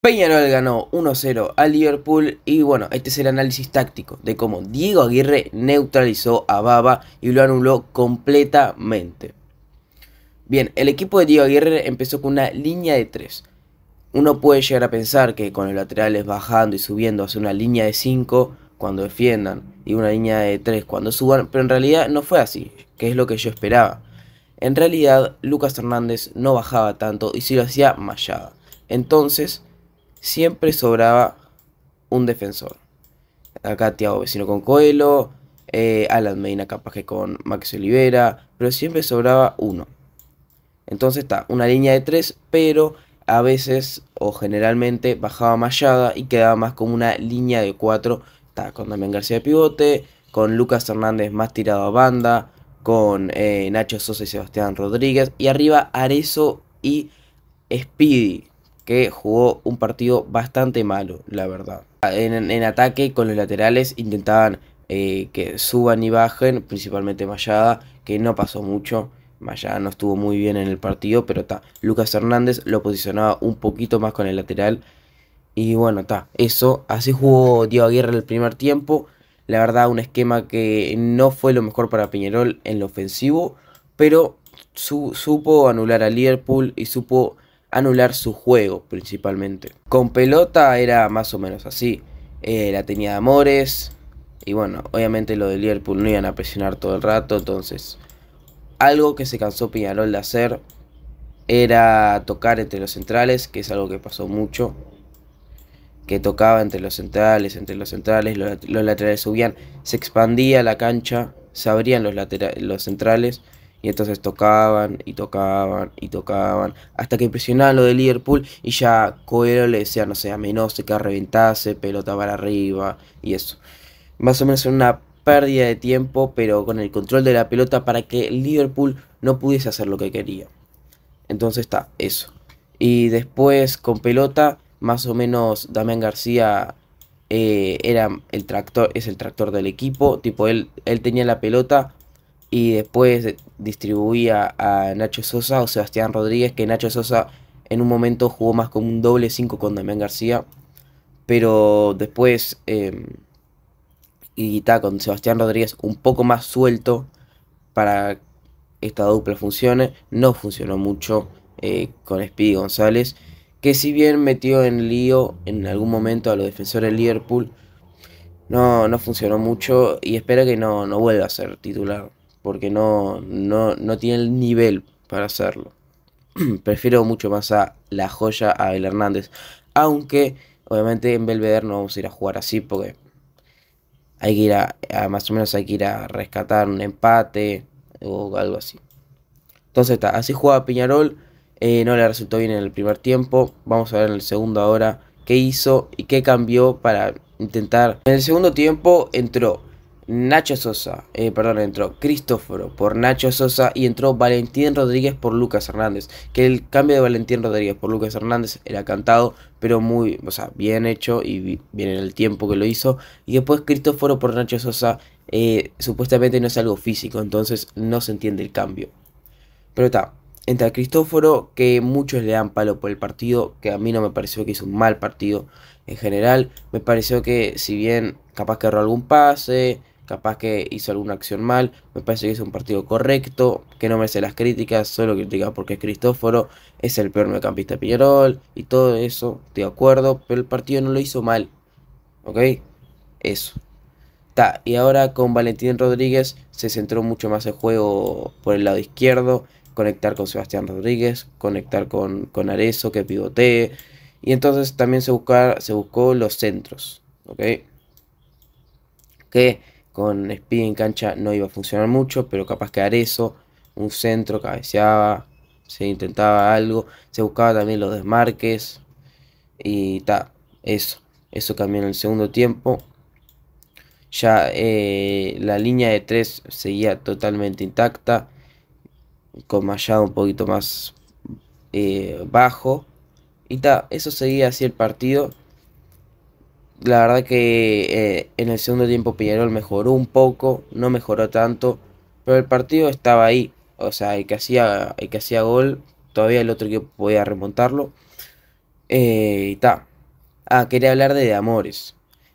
Peñarol ganó 1-0 al Liverpool y bueno, este es el análisis táctico de cómo Diego Aguirre neutralizó a Baba y lo anuló completamente. Bien, el equipo de Diego Aguirre empezó con una línea de 3. Uno puede llegar a pensar que con los laterales bajando y subiendo hacia una línea de 5 cuando defiendan y una línea de 3 cuando suban, pero en realidad no fue así, que es lo que yo esperaba. En realidad, Lucas Hernández no bajaba tanto y si lo hacía, mallaba. Entonces, siempre sobraba un defensor. Acá Tiago Vecino con Coelho, eh, Alan Medina capaz que con Max Olivera, pero siempre sobraba uno. Entonces está, una línea de tres, pero a veces o generalmente bajaba Mayada y quedaba más como una línea de cuatro. Está con Damián García de pivote, con Lucas Hernández más tirado a banda, con eh, Nacho Sosa y Sebastián Rodríguez. Y arriba Arezo y Speedy, que jugó un partido bastante malo, la verdad. En, ataque con los laterales intentaban eh, que suban y bajen, principalmente Mayada, que no pasó mucho. Mayada no estuvo muy bien en el partido, pero está. Lucas Hernández lo posicionaba un poquito más con el lateral. Y bueno, está. Eso. Así jugó Diego Aguirre el primer tiempo. La verdad, un esquema que no fue lo mejor para Peñarol en lo ofensivo, pero supo anular a Liverpool y supo anular su juego principalmente. Con pelota era más o menos así. Eh, la tenía Amores. Y bueno, obviamente lo de Liverpool no iban a presionar todo el rato. Entonces, algo que se cansó piñarol de hacer era tocar entre los centrales, que es algo que pasó mucho. Que tocaba entre los centrales, entre los centrales, los, laterales subían, se expandía la cancha, se abrían los, los centrales y entonces tocaban y tocaban y tocaban hasta que impresionaban lo de Liverpool y ya Coelho le decía, no sé, menos que reventase, pelota para arriba y eso. Más o menos una pérdida de tiempo, pero con el control de la pelota para que Liverpool no pudiese hacer lo que quería. Entonces está, eso. Y después con pelota, más o menos Damián García eh, era el tractor, es el tractor del equipo. Tipo, él, él tenía la pelota y después distribuía a Nacho Sosa o Sebastián Rodríguez, que Nacho Sosa en un momento jugó más como un doble 5 con Damián García, pero después em, y con Sebastián Rodríguez un poco más suelto para esta dupla funcione, no funcionó mucho eh, con Speedy González, que si bien metió en lío en algún momento a los defensores de Liverpool, no, no funcionó mucho y espero que no, no vuelva a ser titular porque no, no, tiene el nivel para hacerlo. Prefiero mucho más a la joya, a Abel Hernández. Aunque, obviamente, en Belvedere no vamos a ir a jugar así porque hay que ir a, más o menos hay que ir a rescatar un empate o algo así. Entonces está, así jugaba Piñarol. Eh, no le resultó bien en el primer tiempo. Vamos a ver en el segundo ahora qué hizo y qué cambió para intentar. En el segundo tiempo entró Nacho Sosa, eh, perdón, entró Cristóforo por Nacho Sosa y entró Valentín Rodríguez por Lucas Hernández. Que el cambio de Valentín Rodríguez por Lucas Hernández era cantado, pero muy, o sea, bien hecho y bien en el tiempo que lo hizo. Y después Cristóforo por Nacho Sosa eh, supuestamente no es algo físico, entonces no se entiende el cambio. Pero está, entra Cristóforo, que muchos le dan palo por el partido, que a mí no me pareció que hizo un mal partido en general. Me pareció que, si bien capaz que erró algún pase, capaz que hizo alguna acción mal, me parece que es un partido correcto, que no merece las críticas, solo critica porque es Cristóforo, es el peor mediocampista de y todo eso, de acuerdo, pero el partido no lo hizo mal, ¿ok? Eso. Ta, y ahora con Valentín Rodríguez se centró mucho más el juego por el lado izquierdo, conectar con Sebastián Rodríguez, conectar con, con Arezo que pivotee, y entonces también se, buscar, se buscó los centros, ¿ok? Que con Speed en cancha no iba a funcionar mucho, pero capaz que eso un centro, cabeceaba, se intentaba algo, se buscaba también los desmarques y ta, eso, eso cambió en el segundo tiempo. Ya eh, la línea de 3 seguía totalmente intacta, con Mallado un poquito más eh, bajo. Y ta, eso seguía así el partido la verdad que eh, en el segundo tiempo Peñarol mejoró un poco, no mejoró tanto, pero el partido estaba ahí. O sea, el que hacía, que hacía gol, todavía el otro que podía remontarlo. Eh, y ta. Ah, quería hablar de, de Amores.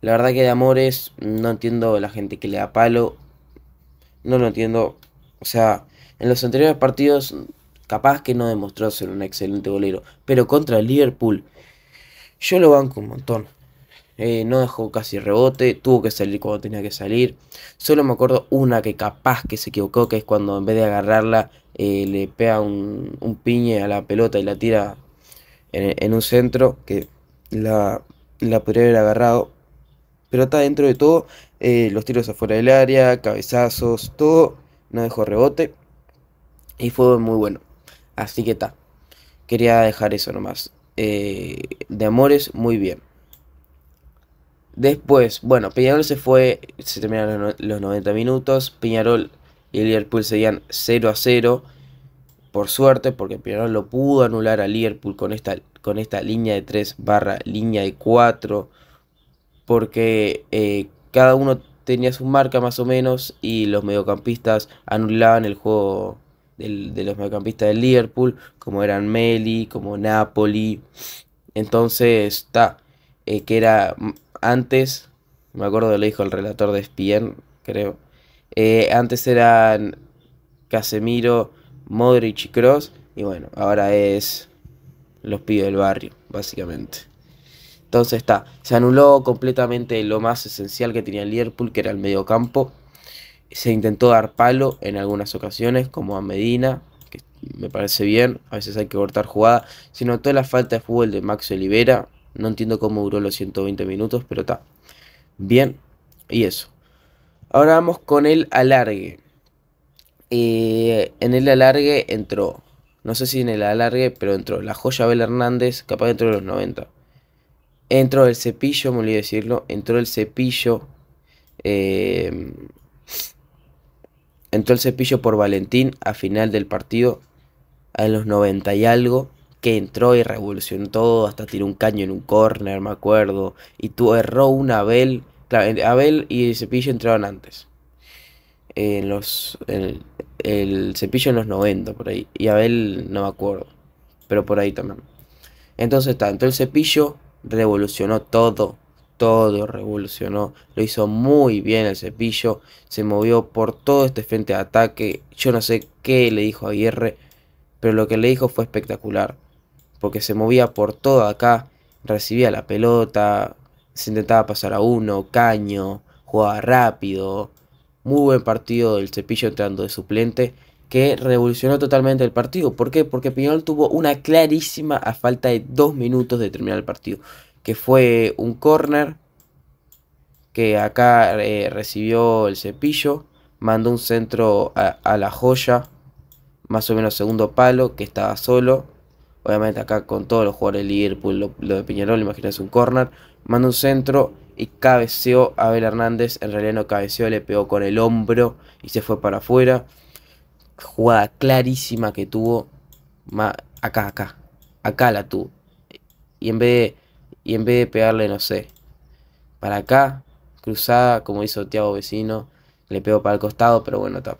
La verdad que de Amores no entiendo la gente que le da palo. No lo entiendo. O sea, en los anteriores partidos capaz que no demostró ser un excelente golero. Pero contra el Liverpool, yo lo banco un montón. Eh, no dejó casi rebote, tuvo que salir cuando tenía que salir. Solo me acuerdo una que capaz que se equivocó, que es cuando en vez de agarrarla eh, le pega un, un, piñe a la pelota y la tira en, un centro, que la, la podría haber agarrado. Pero está dentro de todo, eh, los tiros afuera del área, cabezazos, todo, no dejó rebote. Y fue muy bueno. Así que está. Quería dejar eso nomás. de amores, muy bien. Después, bueno, Peñarol se fue, se terminaron los, 90 minutos. Peñarol y Liverpool seguían 0 a 0. Por suerte, porque Peñarol lo pudo anular a Liverpool con esta, con esta línea de 3 barra línea de 4. Porque eh, cada uno tenía su marca más o menos y los mediocampistas anulaban el juego de los mediocampistas del Liverpool, como eran Meli, como Napoli. Entonces, está, eh, que era antes, me acuerdo que lo dijo el relator de Spien, creo, eh, antes eran Casemiro, Modric y Cross, y bueno, ahora es los pibes del barrio, básicamente. Entonces está, se anuló completamente lo más esencial que tenía el Liverpool, que era el medio campo. Se intentó dar palo en algunas ocasiones, como a Medina, que me parece bien, a veces hay que cortar jugada. sino toda la falta de fútbol de Max Olivera, no entiendo cómo duró los 120 minutos, pero está. Bien, y eso. Ahora vamos con el alargue. Eh, en el alargue entró, no sé si en el alargue, pero entró la joya Abel Hernández, capaz dentro de los 90. Entró el cepillo, me olvidé decirlo, entró el cepillo. Eh, entró el cepillo por Valentín a final del partido, a los 90 y algo que entró y revolucionó todo, hasta tiró un caño en un corner, me acuerdo, y tú erró un Abel, Abel y el Cepillo entraban antes. En los el, Cepillo en los 90 por ahí y Abel no me acuerdo, pero por ahí también. Entonces tanto el Cepillo revolucionó todo, todo revolucionó. Lo hizo muy bien el cepillo. Se movió por todo este frente de ataque. Yo no sé qué le dijo a Aguirre, pero lo que le dijo fue espectacular porque se movía por todo acá, recibía la pelota, se intentaba pasar a uno, caño, jugaba rápido. Muy buen partido del Cepillo entrando de suplente que revolucionó totalmente el partido. ¿Por qué? Porque Piñol tuvo una clarísima a falta de dos minutos de terminar el partido, que fue un corner que acá eh, recibió el Cepillo, mandó un centro a, a la joya, más o menos segundo palo, que estaba solo, Obviamente acá con todos los jugadores de Liverpool, lo, de Piñarol, imagínense un corner. Manda un centro y cabeceó a Abel Hernández. En realidad no cabeceó, le pegó con el hombro y se fue para afuera. Jugada clarísima que tuvo. acá, acá. Acá la tuvo. Y en vez de, y en vez de pegarle, no sé, para acá, cruzada, como hizo Tiago Vecino, le pegó para el costado, pero bueno, está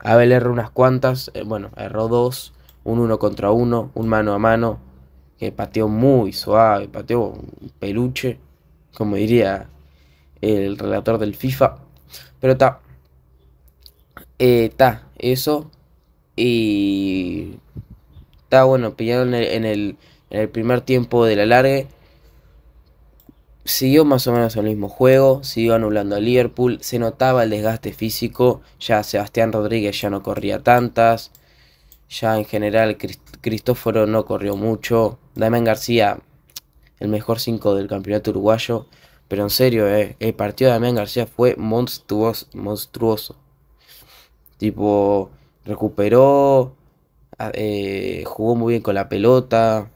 Abel erró unas cuantas, eh, bueno, erró dos un uno contra uno, un mano a mano, que pateó muy suave, pateó un peluche, como diría el relator del FIFA. Pero está, está, eh, eso. Y está bueno, pillaron en el, primer tiempo de la larga siguió más o menos el mismo juego, siguió anulando a Liverpool, se notaba el desgaste físico, ya Sebastián Rodríguez ya no corría tantas, ya en general, Cristóforo no corrió mucho. Damián García, el mejor 5 del campeonato uruguayo. Pero en serio, eh, el partido de Damián García fue monstruoso. monstruoso. Tipo, recuperó, eh, jugó muy bien con la pelota.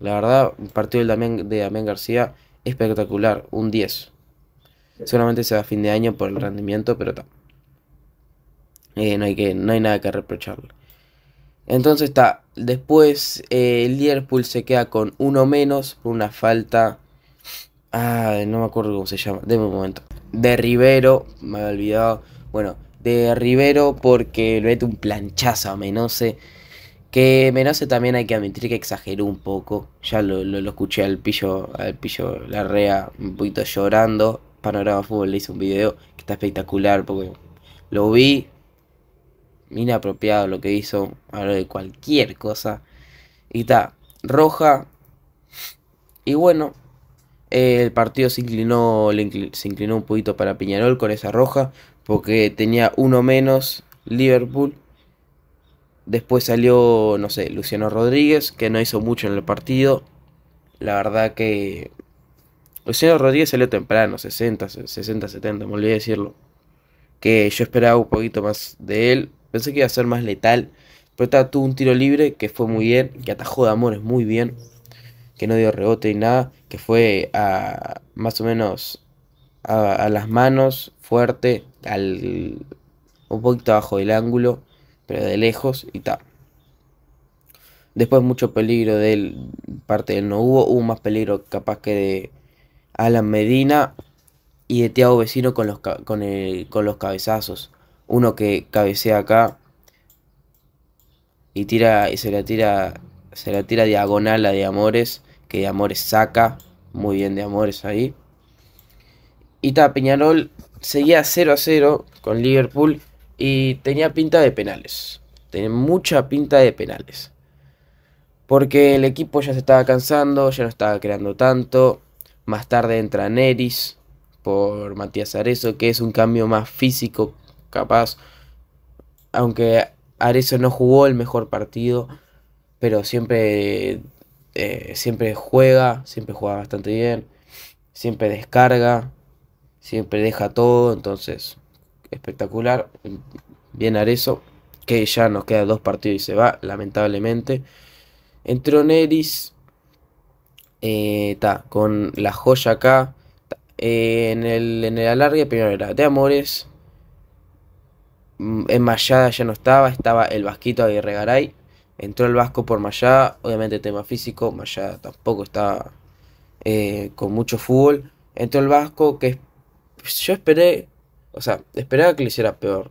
La verdad, el partido de Damián, de Damián García espectacular, un 10. Seguramente va a fin de año por el rendimiento, pero eh, no, hay que, no hay nada que reprocharle. Entonces está, después eh, el Liverpool se queda con uno menos por una falta... Ah, no me acuerdo cómo se llama, deme un momento. De Rivero, me había olvidado. Bueno, de Rivero porque le mete un planchazo a Menose. Que Menose también hay que admitir que exageró un poco. Ya lo, escuché al pillo, al pillo Larrea un poquito llorando. Panorama Fútbol le hizo un video que está espectacular porque lo vi, inapropiado lo que hizo, hablo de cualquier cosa. Y está, roja. Y bueno, eh, el partido se inclinó, se inclinó un poquito para Piñarol con esa roja, porque tenía uno menos Liverpool. Después salió, no sé, Luciano Rodríguez, que no hizo mucho en el partido. La verdad que Luciano Rodríguez salió temprano, 60, 60, 70, me olvidé decirlo. Que yo esperaba un poquito más de él. Pensé que iba a ser más letal. Pero tuvo un tiro libre que fue muy bien, que atajó de amores muy bien, que no dio rebote ni nada, que fue a, más o menos a, las manos, fuerte, al, un poquito abajo del ángulo, pero de lejos y tal. Después mucho peligro de él, parte él no hubo, hubo más peligro capaz que de Alan Medina y de Thiago Vecino con con los cabezazos. Uno que cabecea acá y tira y se la tira se la tira diagonal a de Amores, que de Amores saca, muy bien de Amores ahí. Y está Peñarol seguía 0 a 0 con Liverpool y tenía pinta de penales. Tenía mucha pinta de penales. Porque el equipo ya se estaba cansando, ya no estaba creando tanto. Más tarde entra Neris por Matías Arezo, que es un cambio más físico capaz. Aunque Arezzo no jugó el mejor partido, pero siempre, eh, siempre juega, siempre juega bastante bien, siempre descarga, siempre deja todo, entonces espectacular. Bien Arezzo, que ya nos queda dos partidos y se va, lamentablemente. Entró Neris, eh, con la joya acá, eh, en, el, en el alargue primero era de Amores, Mm, en Mayada ya no estaba, estaba el Vasquito Aguirre Garay. Entró el Vasco por Mayada, obviamente tema físico, Mayada tampoco estaba eh, con mucho fútbol. Entró el Vasco que yo esperé, o sea, esperaba que le hiciera peor,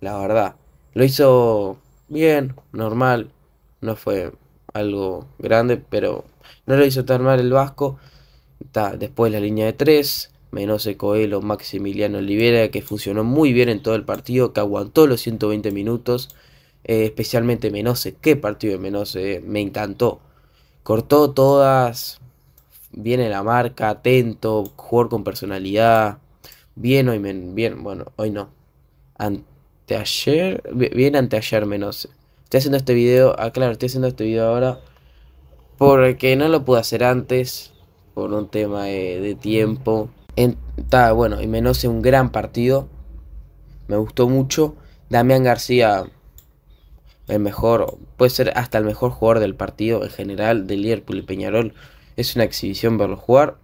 la verdad. Lo hizo bien, normal, no fue algo grande, pero no lo hizo tan mal el Vasco. está después la línea de tres Menose Coelho, Maximiliano Olivera, que funcionó muy bien en todo el partido, que aguantó los 120 minutos, eh, especialmente Menose, qué partido de Menose, eh, me encantó. Cortó todas, viene la marca, atento, jugador con personalidad, bien hoy, bien, bueno, hoy no, anteayer, bien anteayer Menose. Estoy haciendo este video, ah claro, estoy haciendo este video ahora porque no lo pude hacer antes por un tema de tiempo Está bueno bueno, y Menose un gran partido. Me gustó mucho. Damián García, el mejor, puede ser hasta el mejor jugador del partido en general, de Liverpool y Peñarol. Es una exhibición verlo jugar.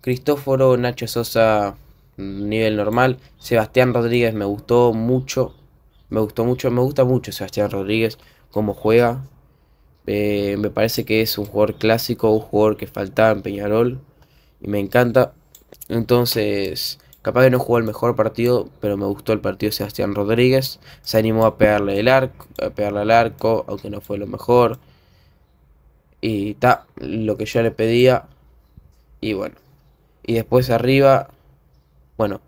Cristóforo, Nacho Sosa, mm, nivel normal. Sebastián Rodríguez me gustó mucho. Me gustó mucho, me gusta mucho Sebastián Rodríguez, Como juega. Eh, me parece que es un jugador clásico, un jugador que faltaba en Peñarol. Y me encanta. Entonces, capaz que no jugó el mejor partido, pero me gustó el partido de Sebastián Rodríguez. Se animó a pegarle, el arco, a pegarle al arco, aunque no fue lo mejor. Y está lo que yo le pedía. Y bueno. Y después arriba, bueno,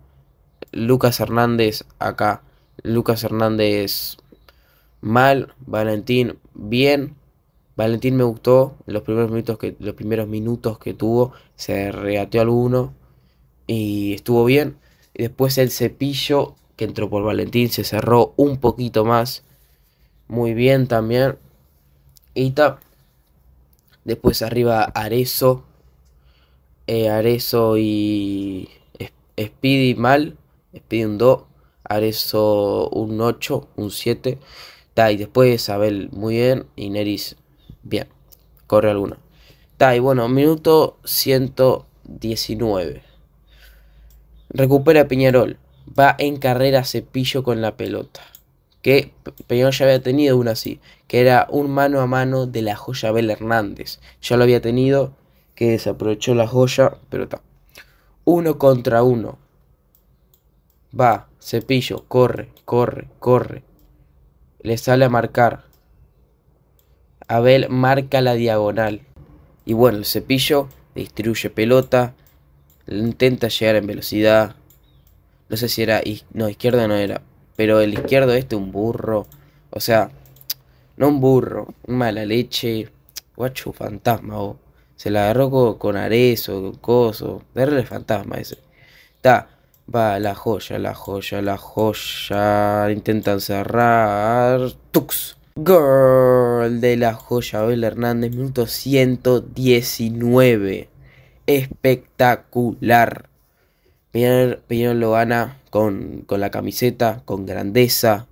Lucas Hernández acá. Lucas Hernández mal, Valentín bien. Valentín me gustó los primeros minutos que los primeros minutos que tuvo, se regateó alguno y estuvo bien. Y después el cepillo que entró por Valentín se cerró un poquito más. Muy bien también. Y está Después arriba Arezo. Eh, Arezo y Speedy mal. Speedy un 2. Arezo un 8, un 7. Ta, y después Abel muy bien. Y Neris bien. Corre alguna. Ta, y bueno, minuto 119. Recupera Peñarol. Va en carrera Cepillo con la pelota. Que Peñarol ya había tenido una así. Que era un mano a mano de la joya Abel Hernández. Ya lo había tenido. Que desaprovechó la joya. Pero está. Uno contra uno. Va. Cepillo. Corre. Corre. Corre. Le sale a marcar. Abel marca la diagonal. Y bueno, el cepillo distribuye pelota Intenta llegar en velocidad. No sé si era... No, izquierda no era. Pero el izquierdo este, un burro. O sea, no un burro. mala leche. Guacho, fantasma. Se la agarró con, con o con Coso. fantasma ese. Está. Va, la joya, la joya, la joya. Intentan cerrar. Tux. Girl de la joya, Abel Hernández, minuto 119 espectacular. Peñarol, lo gana con, con, la camiseta, con grandeza.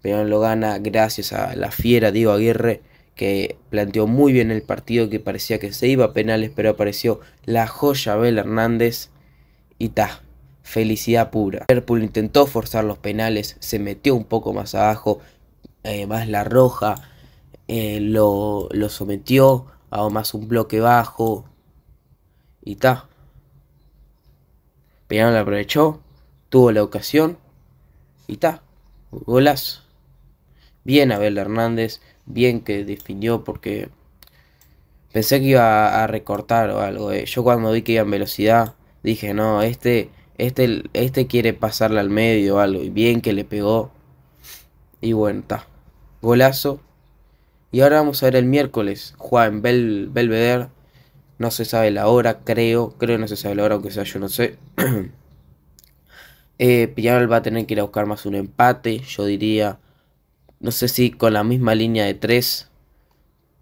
peñón lo gana gracias a la fiera Diego Aguirre, que planteó muy bien el partido, que parecía que se iba a penales, pero apareció la joya Abel Hernández. Y ta, felicidad pura. Liverpool intentó forzar los penales, se metió un poco más abajo, además eh, más la roja, eh, lo, lo sometió a más un bloque bajo, y ta. Peñarol aprovechó, tuvo la ocasión. Y ta. Golazo. Bien Abel Hernández, bien que definió porque pensé que iba a recortar o algo. Eh. Yo cuando vi que iba en velocidad, dije, no, este, este, este quiere pasarle al medio o algo. Y bien que le pegó. Y bueno, ta. Golazo. Y ahora vamos a ver el miércoles. Juan Belvedere no se sabe la hora, creo. Creo no se sabe la hora, aunque sea yo no sé. eh, va a tener que ir a buscar más un empate. Yo diría, no sé si con la misma línea de 3.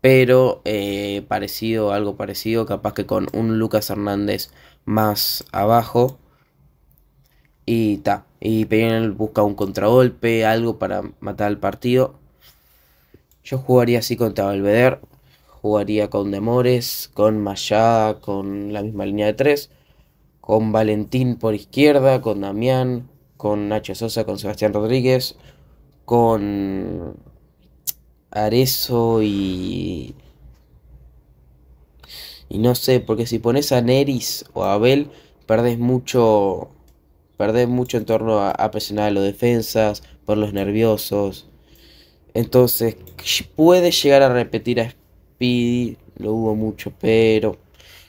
Pero eh, parecido, algo parecido. Capaz que con un Lucas Hernández más abajo. Y ta. Y busca un contragolpe, algo para matar el partido. Yo jugaría así contra Belvedere jugaría con Demores, con Mayá, con la misma línea de tres, con Valentín por izquierda, con Damián, con Nacho Sosa, con Sebastián Rodríguez, con Arezo y... Y no sé, porque si pones a Neris o a Abel, perdés mucho, perdés mucho en torno a, presionar a los defensas, por los nerviosos. Entonces, puede llegar a repetir a Pidi, lo hubo mucho, pero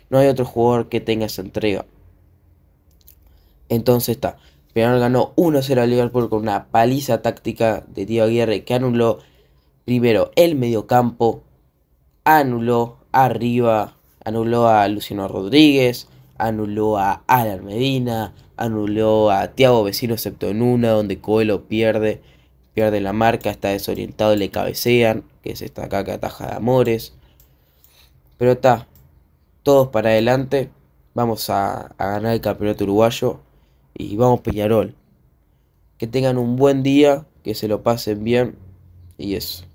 no hay otro jugador que tenga esa entrega. Entonces está. Peñarol ganó 1-0 al Liverpool con una paliza táctica de Tío Aguirre que anuló primero el mediocampo, anuló arriba, anuló a Luciano Rodríguez, anuló a Alan Medina, anuló a Tiago Vecino excepto en una donde Coelho pierde, pierde la marca, está desorientado, le cabecean, que es esta acá que de Amores. Pero está, todos para adelante. Vamos a, ganar el campeonato uruguayo y vamos Peñarol. Que tengan un buen día, que se lo pasen bien y eso.